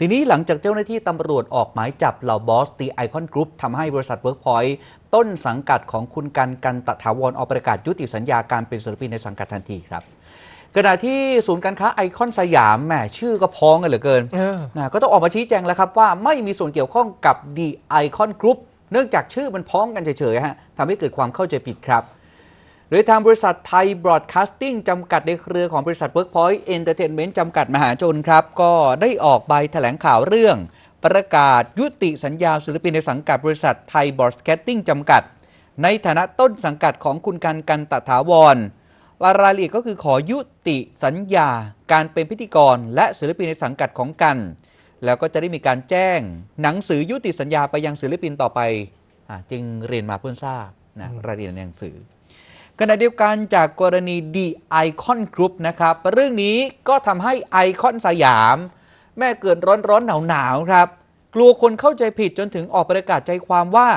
ทีนี้หลังจากเจ้าหน้าที่ตำรวจออกหมายจับเหล่าบอสตีไอคอนกรุ๊ปทำให้บริษัทเวิร์กพอยต้นสังกัดของคุณกันกันตะถาวรออกประกาศยุติสัญญาการเป็นศิลปินในสังกัดทันทีครับขณะที่ศูนย์การค้าไอคอนสยามแหมชื่อก็พ้องกันเหลือเกินนะก็ต้องออกมาชี้แจงแล้วครับว่าไม่มีส่วนเกี่ยวข้องกับดีไอคอนกรุ๊ปเนื่องจากชื่อมันพ้องกันเฉยๆฮะทำให้เกิดความเข้าใจผิดครับหรือทางบริษัทไทยบรอดแคสติ้งจำกัดในเครือของบริษัท Workpoint Entertainment จำกัดมหาชนครับก็ได้ออกใบแถลงข่าวเรื่อง ประกาศ ยุติสัญญาศิลปินในสังกัดบริษัทไทยบรอดแคสติ้งจำกัด ในฐานะต้นสังกัดของคุณการกันตถาวร รายละเอียดก็คือขอยุติสัญญาการเป็นพิธีกร และศิลปินในสังกัดของกัน แล้วก็จะได้มีการแจ้งหนังสือยุติสัญญาไปยังศิลปินต่อไปอจึงเรียนมาเพื่อทราบนะรายละเอียดในหนังสือขณะเดียวกันจากกรณีดีไอคอนกรุ๊ปนะครับ เรื่องนี้ก็ทำให้ไอคอนสยาม แม่เกิดร้อนร้อนหนาวหนาวครับ กลัวคนเข้าใจผิดจนถึงออกประกาศใจความว่า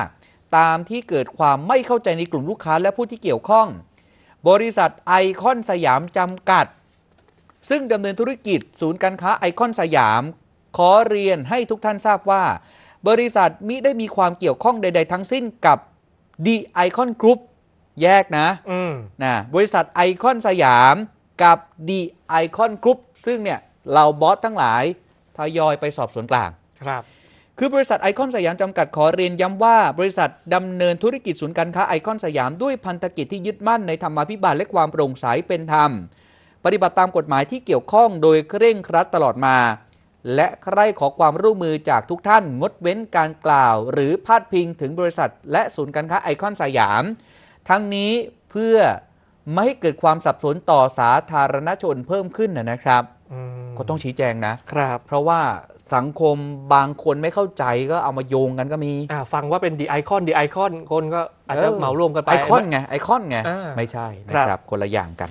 ตามที่เกิดความไม่เข้าใจในกลุ่มลูกค้า และผู้ที่เกี่ยวข้อง บริษัทไอคอนสยามจำกัด ซึ่งดำเนินธุรกิจ ศูนย์การค้าไอคอนสยาม ขอเรียนให้ทุกท่านทราบว่า บริษัทมิได้มีความเกี่ยวข้องใด ๆทั้งสิ้นกับดีไอคอนกรุ๊ปแยกนะนะ บริษัทไอคอนสยามกับดีไอคอนกรุ๊ปซึ่งเนี่ยเราบอสทั้งหลายทยอยไปสอบสวนกลาง ครับ คือบริษัทไอคอนสยามจำกัดขอเรียนย้ำว่าบริษัทดำเนินธุรกิจศูนย์การค้าไอคอนสยาม ด้วยพันธกิจที่ยึดมั่นในธรรมาภิบาลและความโปร่งใสเป็นธรรมปฏิบัติตามกฎหมายที่เกี่ยวข้องโดยเคร่งครัดตลอดมา และใครขอความร่วมมือจากทุกท่านงดเว้นการกล่าว หรือพาดพิงถึงบริษัทและศูนย์การค้าไอคอนสยามทั้งนี้เพื่อไม่ให้เกิดความสับสนต่อสาธารณชนเพิ่มขึ้นนะครับก็ต้องชี้แจงนะครับ เพราะว่าสังคมบางคนไม่เข้าใจก็เอามาโยงกันก็มี ฟังว่าเป็นดีไอคอนดีไอคอนคนก็อาจจะเหมารวมกันไป ไอคอนไง ไอคอนไง ไม่ใช่นะครับ คนละอย่างกัน